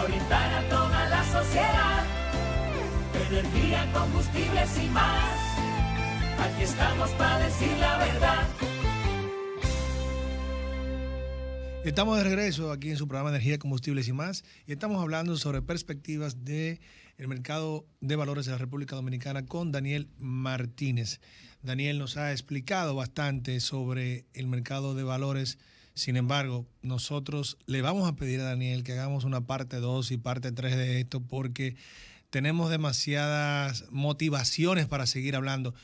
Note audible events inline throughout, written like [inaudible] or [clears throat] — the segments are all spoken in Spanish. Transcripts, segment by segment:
orientar a toda la sociedad. Energía, combustibles y más. Aquí estamos para decir la verdad. Estamos de regreso aquí en su programa Energía, Combustibles y más y estamos hablando sobre perspectivas del el mercado de valores de la República Dominicana con Daniel Martínez. Daniel nos ha explicado bastante sobre el mercado de valores sin embargo, nosotros le vamos a pedir a Daniel que hagamos una parte 2 y parte 3 de esto porque tenemos demasiadas motivaciones para seguir hablando.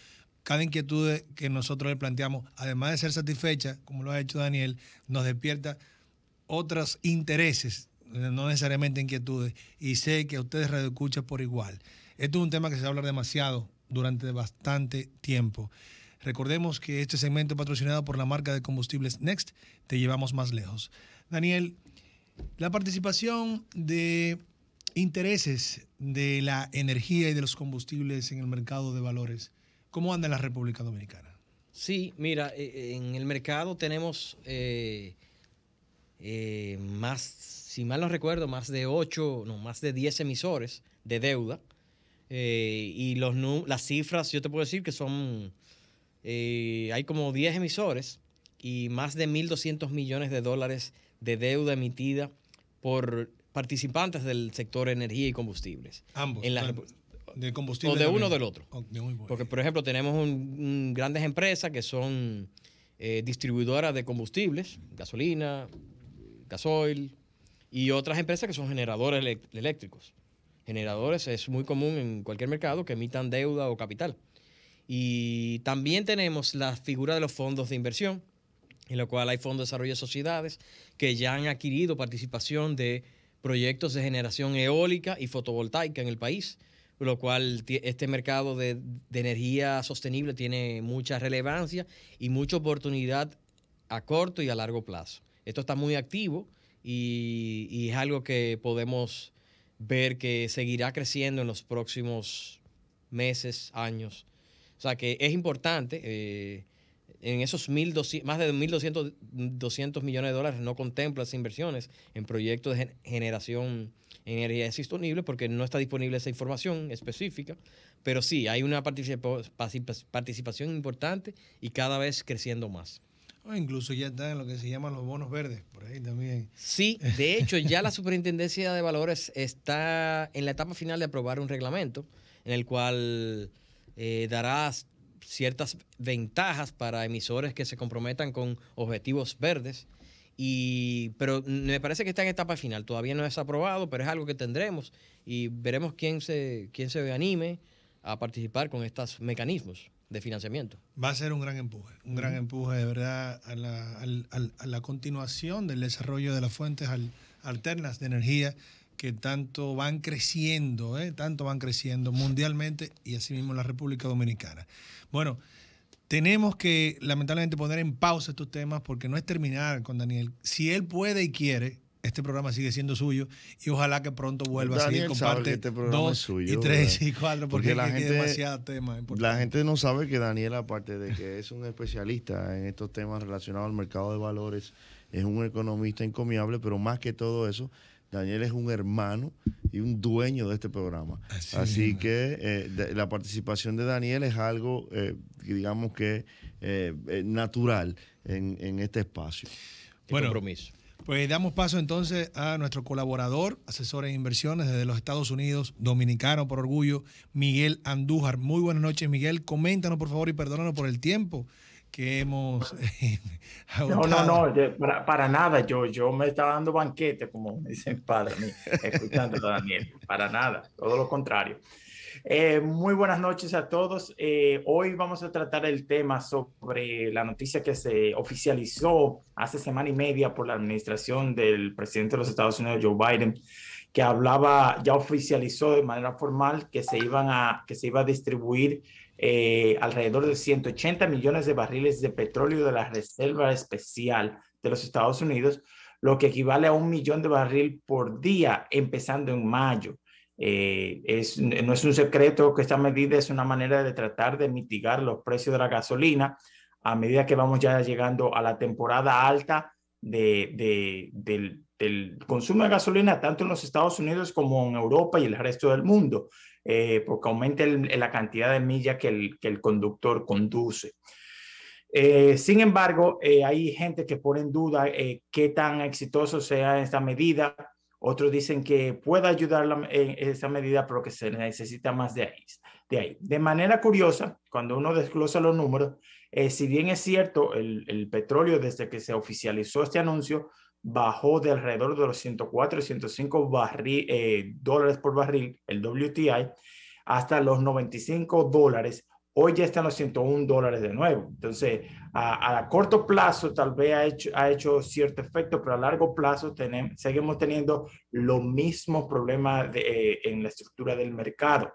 Cada inquietud que nosotros le planteamos, además de ser satisfecha, como lo ha hecho Daniel, nos despierta otros intereses, no necesariamente inquietudes. Y sé que a ustedes escuchan por igual. Esto es un tema que se va a hablar demasiado durante bastante tiempo. Recordemos que este segmento patrocinado por la marca de combustibles Next te llevamos más lejos. Daniel, la participación de intereses de la energía y de los combustibles en el mercado de valores, ¿cómo anda en la República Dominicana? Sí, mira, eh, eh, en el mercado tenemos eh, más, si mal no recuerdo, más de 8, no, más de 10 emisores de deuda. y los, las cifras, yo te puedo decir que son eh, hay como 10 emisores y más de 1.200 millones de dólares de deuda emitida por participantes del sector energía y combustibles. Ambos. del combustible. O de uno o del otro. Porque, por ejemplo, tenemos grandes empresas que son eh, distribuidoras de combustibles, gasolina, gasoil, y otras empresas que son generadores eléctricos. Generadores es muy común en cualquier mercado que emitan deuda o capital. Y también tenemos la figura de los fondos de inversión, en lo cual hay fondos de desarrollo de sociedades que ya han adquirido participación de proyectos de generación eólica y fotovoltaica en el país, lo cual este mercado de, energía sostenible tiene mucha relevancia y mucha oportunidad a corto y a largo plazo. Esto está muy activo y es algo que podemos ver que seguirá creciendo en los próximos meses, años o sea que es importante. Eh, en esos más de 1.200 millones de dólares no contempla esas inversiones en proyectos de generación en energía sostenible porque no está disponible esa información específica, pero sí, hay una participación importante y cada vez creciendo más. Oh, incluso ya está en lo que se llaman los bonos verdes, por ahí también. Sí, de hecho ya la Superintendencia de Valores está en la etapa final de aprobar un reglamento en el cual eh, dará ciertas ventajas para emisores que se comprometan con objetivos verdes. pero me parece que está en etapa final. Todavía no es aprobado, pero es algo que tendremos y veremos quién se, quién se anime a participar con estos mecanismos de financiamiento. Va a ser un gran empuje, un gran empuje de verdad a la, continuación del desarrollo de las fuentes alternas de energía que tanto van creciendo, ¿eh? tanto van creciendo mundialmente y asimismo en la República Dominicana. Bueno, tenemos que lamentablemente poner en pausa estos temas porque no es terminar con Daniel. Si él puede y quiere, este programa sigue siendo suyo y ojalá que pronto vuelva a seguir con parte este dos suyo, y tres y cuatro porque, la gente, hay demasiados temas La gente no sabe que Daniel, aparte de que es un especialista en estos temas relacionados al mercado de valores, es un economista encomiable, pero más que todo eso, Daniel es un hermano y un dueño de este programa. Así, que eh, la participación de Daniel es algo, eh, digamos que, eh, natural en, este espacio. bueno, compromiso. Pues damos paso entonces a nuestro colaborador, asesor en inversiones desde los Estados Unidos, dominicano por orgullo, Miguel Andújar. Muy buenas noches, Miguel. Coméntanos, por favor, y perdónanos por el tiempo que hemos... [laughs] Eh, no, no, no, para, nada, yo, yo me estaba dando banquete, como dicen padre mí, [laughs] escuchando a Daniel, para nada, todo lo contrario. Eh, muy buenas noches a todos. Eh, hoy vamos a tratar el tema sobre la noticia que se oficializó hace semana y media por la administración del presidente de los Estados Unidos, Joe Biden, que hablaba, ya oficializó de manera formal que se iban a, que se iba a distribuir eh, alrededor de 180 millones de barriles de petróleo de la Reserva Especial de los Estados Unidos, lo que equivale a un millón de barril por día empezando en mayo. Eh, no es un secreto que esta medida es una manera de tratar de mitigar los precios de la gasolina a medida que vamos ya llegando a la temporada alta de, del, consumo de gasolina tanto en los Estados Unidos como en Europa y el resto del mundo, eh, porque aumenta la cantidad de millas que el, que el conductor conduce. Eh, sin embargo, eh, hay gente que pone en duda qué tan exitoso sea esta medida otros dicen que puede ayudar en esa medida, pero que se necesita más de ahí, de ahí. De manera curiosa, cuando uno desglosa los números, eh, si bien es cierto, el, petróleo desde que se oficializó este anuncio bajó de alrededor de los 104, 105 eh, dólares por barril, el WTI, hasta los 95 dólares Hoy ya están los 101 dólares de nuevo. Entonces, a, a corto plazo tal vez ha hecho, ha hecho, cierto efecto, pero a largo plazo tenemos, seguimos teniendo los mismos problemas eh, en la estructura del mercado.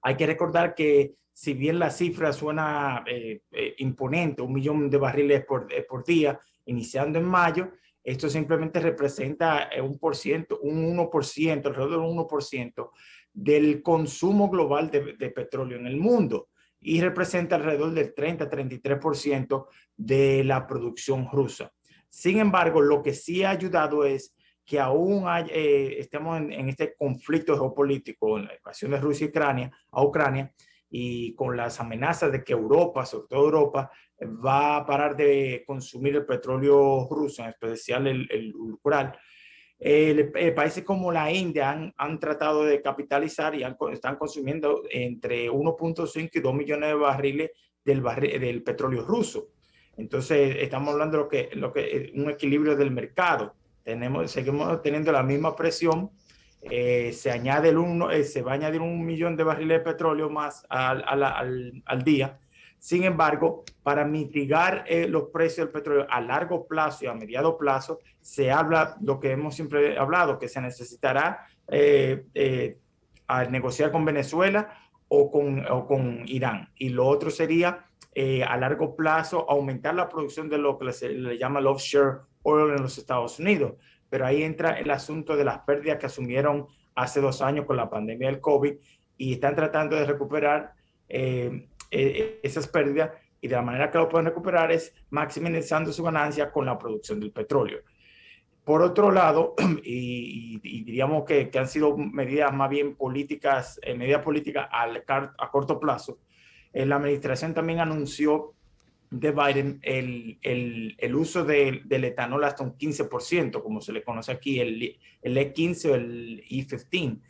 Hay que recordar que si bien la cifra suena eh, eh, imponente, un millón de barriles por, día, iniciando en mayo, esto simplemente representa un por ciento, un 1%, alrededor de un 1% del consumo global de, de, petróleo en el mundo y representa alrededor del 30-33% de la producción rusa. Sin embargo, lo que sí ha ayudado es que aún eh, estemos en, este conflicto geopolítico, en la invasión de Rusia Ucrania, a Ucrania, y con las amenazas de que Europa, sobre todo Europa, va a parar de consumir el petróleo ruso, en especial el, el ural, eh, eh, países como la India han, han tratado de capitalizar y están consumiendo entre 1.5 y 2 millones de barriles del, del petróleo ruso. Entonces, estamos hablando de lo que, lo que, eh, un equilibrio del mercado. Tenemos, seguimos teniendo la misma presión. se, añade el uno, se va a añadir un millón de barriles de petróleo más al día sin embargo, para mitigar eh, los precios del petróleo a largo plazo y a mediado plazo, se habla lo que hemos siempre hablado, que se necesitará eh, eh, negociar con Venezuela o con, con, Irán. Y lo otro sería a largo plazo aumentar la producción de lo que se le llama el offshore oil en los Estados Unidos. Pero ahí entra el asunto de las pérdidas que asumieron hace dos años con la pandemia del COVID y están tratando de recuperar eh, esas pérdidas y de la manera que lo pueden recuperar es maximizando su ganancia con la producción del petróleo. Por otro lado, [clears throat] y, diríamos que, han sido medidas más bien políticas, eh, medidas políticas a corto plazo, eh, la administración también anunció de Biden el, uso del etanol hasta un 15%, como se le conoce aquí, el, el E15 o el E15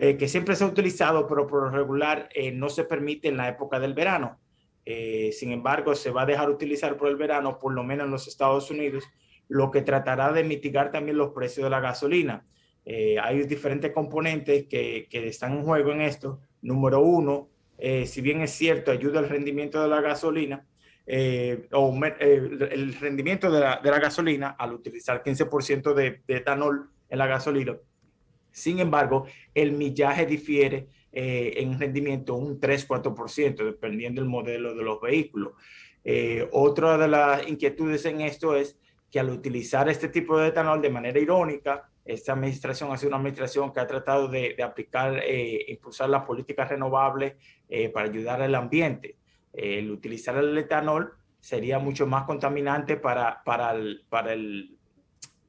eh, que siempre se ha utilizado, pero por lo regular eh, no se permite en la época del verano. Eh, sin embargo, se va a dejar utilizar por el verano, por lo menos en los Estados Unidos, lo que tratará de mitigar también los precios de la gasolina. hay diferentes componentes que, están en juego en esto. Número uno, si bien es cierto, ayuda al rendimiento de la gasolina, o el rendimiento de la, gasolina al utilizar 15% de, de etanol en la gasolina, sin embargo, el millaje difiere eh, en rendimiento un 3-4%, dependiendo del modelo de los vehículos. Eh, otra de las inquietudes en esto es que al utilizar este tipo de etanol de manera irónica, esta administración ha sido una administración que ha tratado de, aplicar, e impulsar las políticas renovables para ayudar al ambiente. El utilizar el etanol sería mucho más contaminante para, para,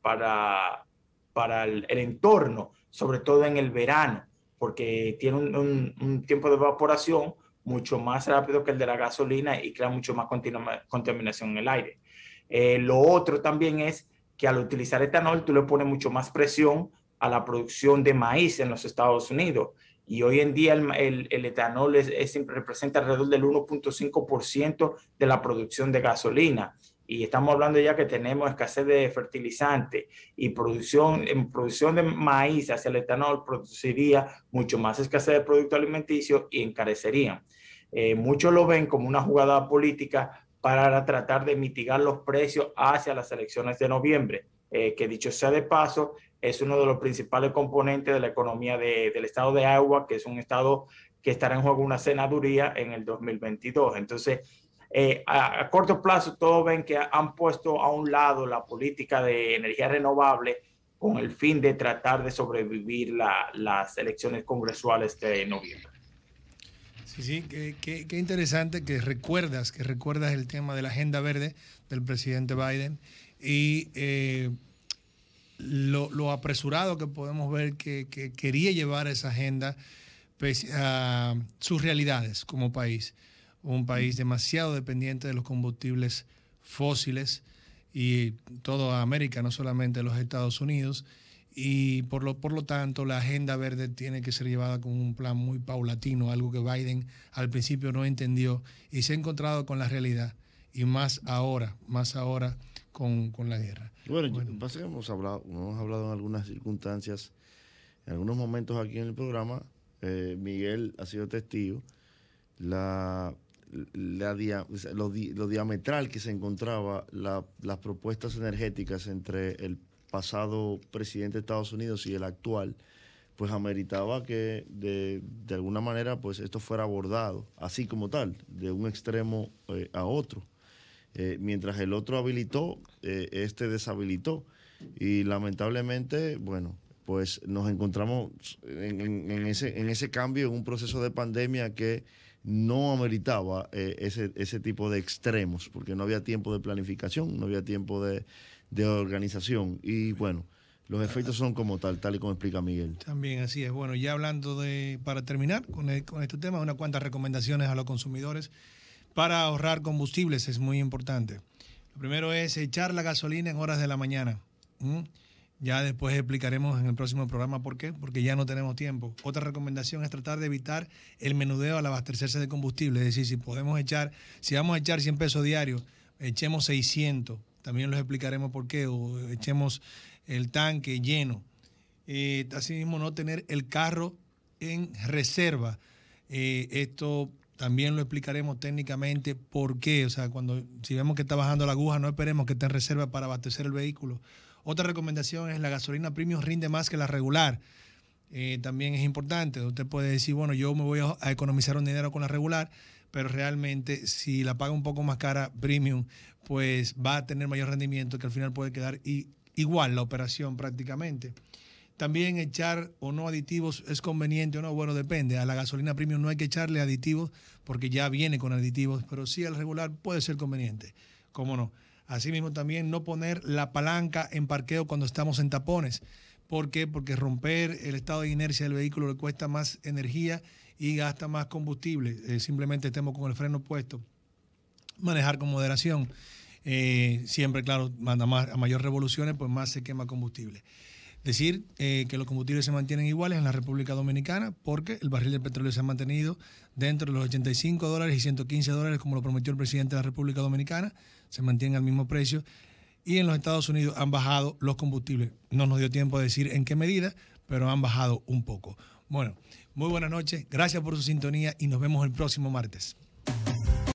para, para, el entorno sobre todo en el verano, porque tiene un, tiempo de evaporación mucho más rápido que el de la gasolina y crea mucho más contaminación en el aire. Eh, lo otro también es que al utilizar etanol tú le pones mucho más presión a la producción de maíz en los Estados Unidos. Y hoy en día el, etanol representa alrededor del 1.5% de la producción de gasolina y estamos hablando ya que tenemos escasez de fertilizante y producción, en producción de maíz hacia el etanol produciría mucho más escasez de producto alimenticio y encarecerían. Eh, muchos lo ven como una jugada política para tratar de mitigar los precios hacia las elecciones de noviembre, eh, que dicho sea de paso, es uno de los principales componentes de la economía del estado de Iowa, que es un estado que estará en juego una senaduría en el 2022. Entonces, eh, a, corto plazo todos ven que han puesto a un lado la política de energía renovable con el fin de tratar de sobrevivir las elecciones congresuales de noviembre. Sí, sí, qué, interesante que recuerdas, que recuerdas el tema de la agenda verde del presidente Biden y eh, lo, apresurado que podemos ver que, quería llevar esa agenda a sus realidades como país un país demasiado dependiente de los combustibles fósiles y toda América, no solamente los Estados Unidos. Y por lo, por lo tanto, la agenda verde tiene que ser llevada con un plan muy paulatino, algo que Biden al principio no entendió y se ha encontrado con la realidad. Y más ahora, más ahora con, la guerra. Bueno, que hemos hablado, hemos hablado en algunas circunstancias, en algunos momentos aquí en el programa, eh, Miguel ha sido testigo, la la lo, diametral que se encontraba las propuestas energéticas entre el pasado presidente de Estados Unidos y el actual, pues ameritaba que de, alguna manera pues esto fuera abordado así como tal, de un extremo eh, a otro. Eh, mientras el otro habilitó, eh, este deshabilitó. Y lamentablemente, bueno, pues nos encontramos ese, en ese cambio, en un proceso de pandemia que no ameritaba eh, ese, tipo de extremos, porque no había tiempo de planificación, no había tiempo de, organización. Y bueno, los efectos son como tal, tal y como explica Miguel. También así es. Bueno, ya hablando de, para terminar con, este tema, unas cuantas recomendaciones a los consumidores para ahorrar combustibles es muy importante. Lo primero es echar la gasolina en horas de la mañana. Ya después explicaremos en el próximo programa por qué, porque ya no tenemos tiempo. Otra recomendación es tratar de evitar el menudeo al abastecerse de combustible. Es decir, si podemos echar, si vamos a echar 100 pesos diarios, echemos 600. También les explicaremos por qué, o echemos el tanque lleno. Eh, asimismo, no tener el carro en reserva. Eh, esto también lo explicaremos técnicamente por qué. O sea, cuando si vemos que está bajando la aguja, no esperemos que esté en reserva para abastecer el vehículo. Otra recomendación es la gasolina premium rinde más que la regular. Eh, también es importante. Usted puede decir, bueno, yo me voy a economizar un dinero con la regular, pero realmente si la paga un poco más cara premium, pues va a tener mayor rendimiento que al final puede quedar igual la operación prácticamente. También echar o no aditivos es conveniente o no, bueno, depende. A la gasolina premium no hay que echarle aditivos porque ya viene con aditivos, pero sí al regular puede ser conveniente, cómo no. Asimismo, también no poner la palanca en parqueo cuando estamos en tapones. ¿Por qué? Porque romper el estado de inercia del vehículo le cuesta más energía y gasta más combustible. Eh, simplemente estemos con el freno puesto. Manejar con moderación. Eh, siempre, claro, manda más, a mayor revoluciones, pues más se quema combustible decir eh, que los combustibles se mantienen iguales en la República Dominicana porque el barril de petróleo se ha mantenido dentro de los 85 dólares y 115 dólares como lo prometió el presidente de la República Dominicana, se mantienen al mismo precio. Y en los Estados Unidos han bajado los combustibles. No nos dio tiempo a decir en qué medida, pero han bajado un poco. Bueno, muy buenas noches, gracias por su sintonía y nos vemos el próximo martes.